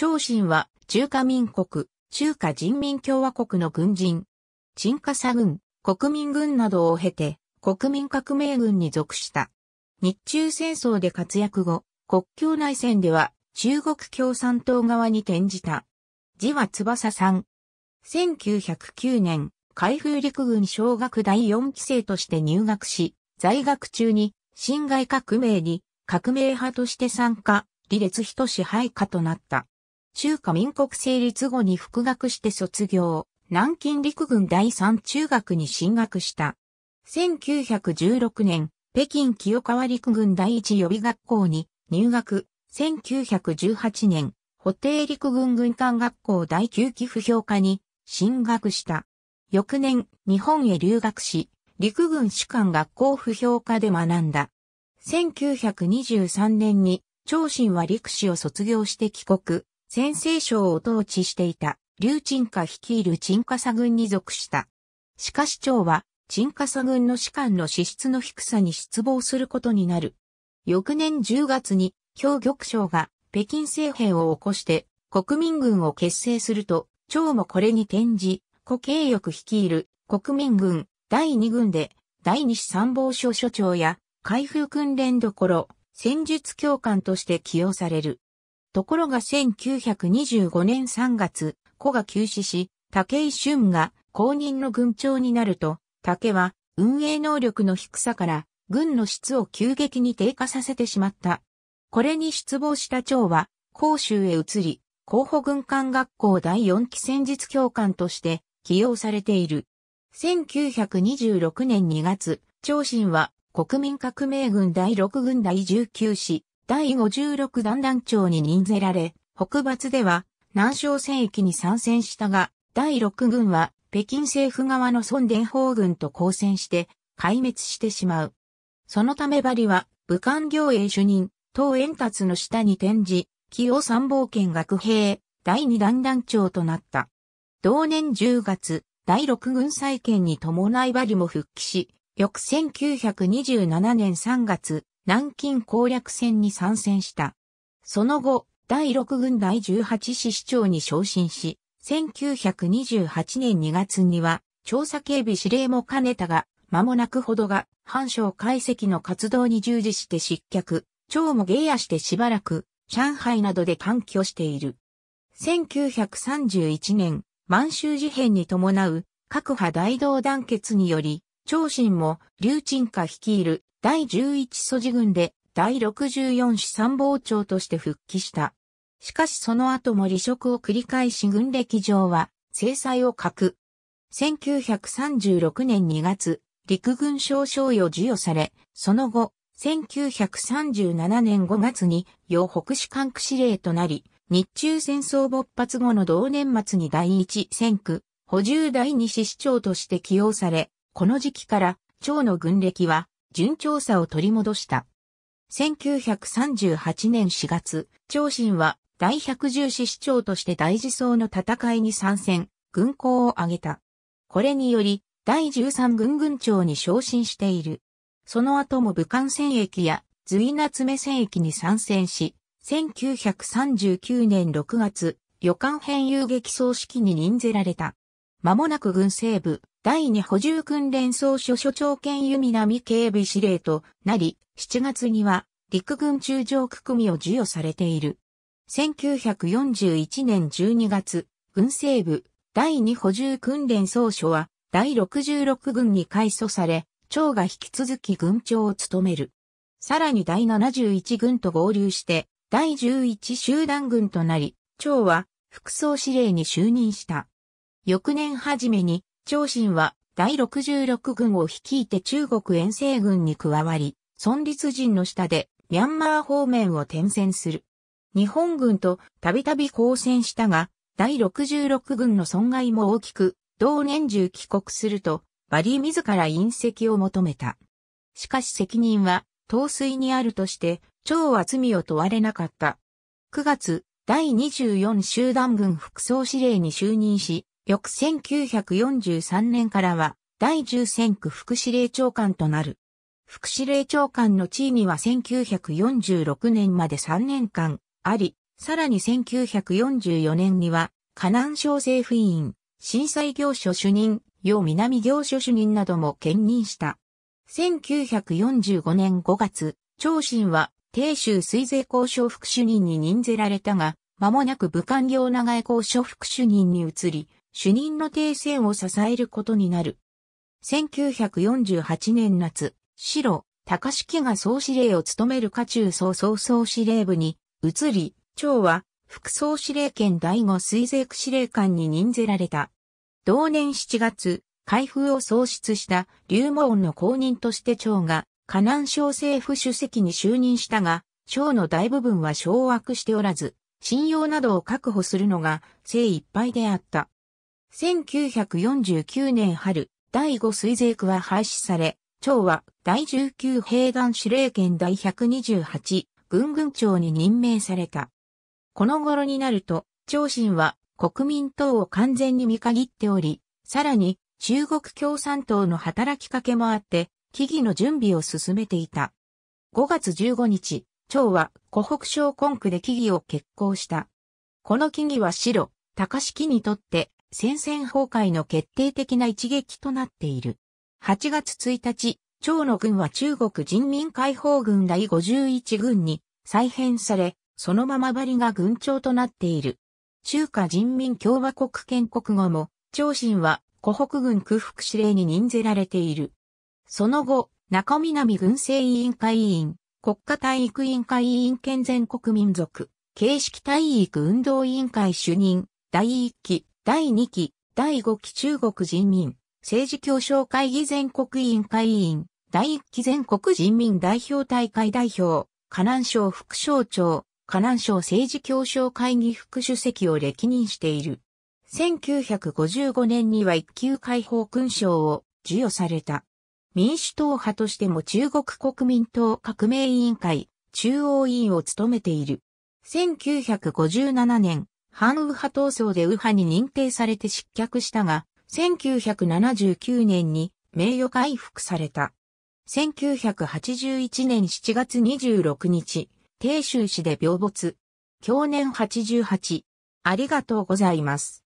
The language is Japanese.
長信は中華民国、中華人民共和国の軍人、鎮火佐軍、国民軍などを経て、国民革命軍に属した。日中戦争で活躍後、国境内戦では中国共産党側に転じた。字は翼さん。1909年、海風陸軍小学第4期生として入学し、在学中に、辛亥革命に、革命派として参加、李列等支配下となった。中華民国成立後に復学して卒業、南京陸軍第三中学に進学した。1916年、北京清川陸軍第一予備学校に入学。1918年、補定陸軍軍艦学校第9期不評科に進学した。翌年、日本へ留学し、陸軍士官学校不評科で学んだ。1923年に、長身は陸士を卒業して帰国。先制省を統治していた、劉鎮下率いる鎮華佐軍に属した。しかし長は、鎮華佐軍の士官の資質の低さに失望することになる。翌年10月に、兵玉省が北京政変を起こして国民軍を結成すると、長もこれに転じ、古慶翼率いる国民軍第二軍で第二師参謀所所長や海風訓練どころ、戦術教官として起用される。ところが1925年3月、子が急死し、武井俊が公認の軍長になると、武は運営能力の低さから軍の質を急激に低下させてしまった。これに失望した長は、甲州へ移り、候補軍艦学校第4期戦術教官として起用されている。1926年2月、長信は国民革命軍第6軍第19師、第56弾団長に任ぜられ、北伐では南昌戦役に参戦したが、第6軍は北京政府側の孫伝法軍と交戦して壊滅してしまう。そのためバリは武漢行営主任、東円達の下に転じ、清参謀権学兵、第2弾団長となった。同年10月、第6軍再建に伴いバリも復帰し、翌1927年3月、南京攻略戦に参戦した。その後、第6軍第18師市長に昇進し、1928年2月には、調査警備司令も兼ねたが、間もなくほどが、反省解析の活動に従事して失脚、長も芸やしてしばらく、上海などで環境している。1931年、満州事変に伴う、各派大同団結により、長身も、劉鎮華率いる第11素地軍で第64師参謀長として復帰した。しかしその後も離職を繰り返し軍歴上は制裁を欠く。1936年2月、陸軍少将与授与され、その後、1937年5月に、洋北士管区司令となり、日中戦争勃発後の同年末に第一戦区、補充第二市市長として起用され、この時期から、長の軍歴は順調さを取り戻した。1938年4月、長信は第110師市長として大事層の戦いに参戦、軍港を挙げた。これにより、第13軍軍長に昇進している。その後も武漢戦役や随夏目戦役に参戦し、1939年6月、旅館編遊撃葬式に任ぜられた。間もなく軍西部、第二補充訓練総所所長兼弓南警備司令となり、7月には陸軍中将区組を授与されている。1941年12月、軍西部、第二補充訓練総所は、第66軍に改組され、長が引き続き軍長を務める。さらに第71軍と合流して、第11集団軍となり、長は副総司令に就任した。翌年初めに、長身は第66軍を率いて中国遠征軍に加わり、孫立人の下でミャンマー方面を転戦する。日本軍とたびたび交戦したが、第66軍の損害も大きく、同年中帰国すると、バリー自ら隕石を求めた。しかし責任は、陶水にあるとして、長は罪を問われなかった。9月、第24集団軍副総司令に就任し、翌1943年からは、第10区副司令長官となる。副司令長官の地位には1946年まで3年間あり、さらに1944年には、河南省政府委員、震災行所主任、要南行所主任なども兼任した。1945年5月、長信は、定州水税交渉副主任に任ぜられたが、間もなく武漢業長江交渉副主任に移り、主任の停戦を支えることになる。1948年夏、白、高敷が総司令を務める下中総総総司令部に移り、長は副総司令権第五水税区司令官に任せられた。同年7月、開封を創出した龍門の公認として長が河南省政府主席に就任したが、長の大部分は掌握しておらず、信用などを確保するのが精一杯であった。1949年春、第5水税区は廃止され、町は第19兵団司令権第128軍軍長に任命された。この頃になると、長身は国民党を完全に見限っており、さらに中国共産党の働きかけもあって、木々の準備を進めていた。5月15日、町は湖北省根区で木々を決行した。この木々は白、高式にとって戦線崩壊の決定的な一撃となっている。8月1日、長の軍は中国人民解放軍第51軍に再編され、そのままバリが軍長となっている。中華人民共和国建国後も、長身は湖北軍空腹指令に任ぜられている。その後、中南軍政委員会委員、国家体育委員会委員兼全国民族、形式体育運動委員会主任、第1期、第2期、第5期中国人民、政治協商会議全国委員会委員、第1期全国人民代表大会代表、河南省副省長、河南省政治協商会議副主席を歴任している。1955年には一級解放勲章を授与された。民主党派としても中国国民党革命委員会中央委員を務めている。1957年、反右派闘争で右派に認定されて失脚したが、1979年に名誉回復された。1981年7月26日、鄭州市で病没。去年88。ありがとうございます。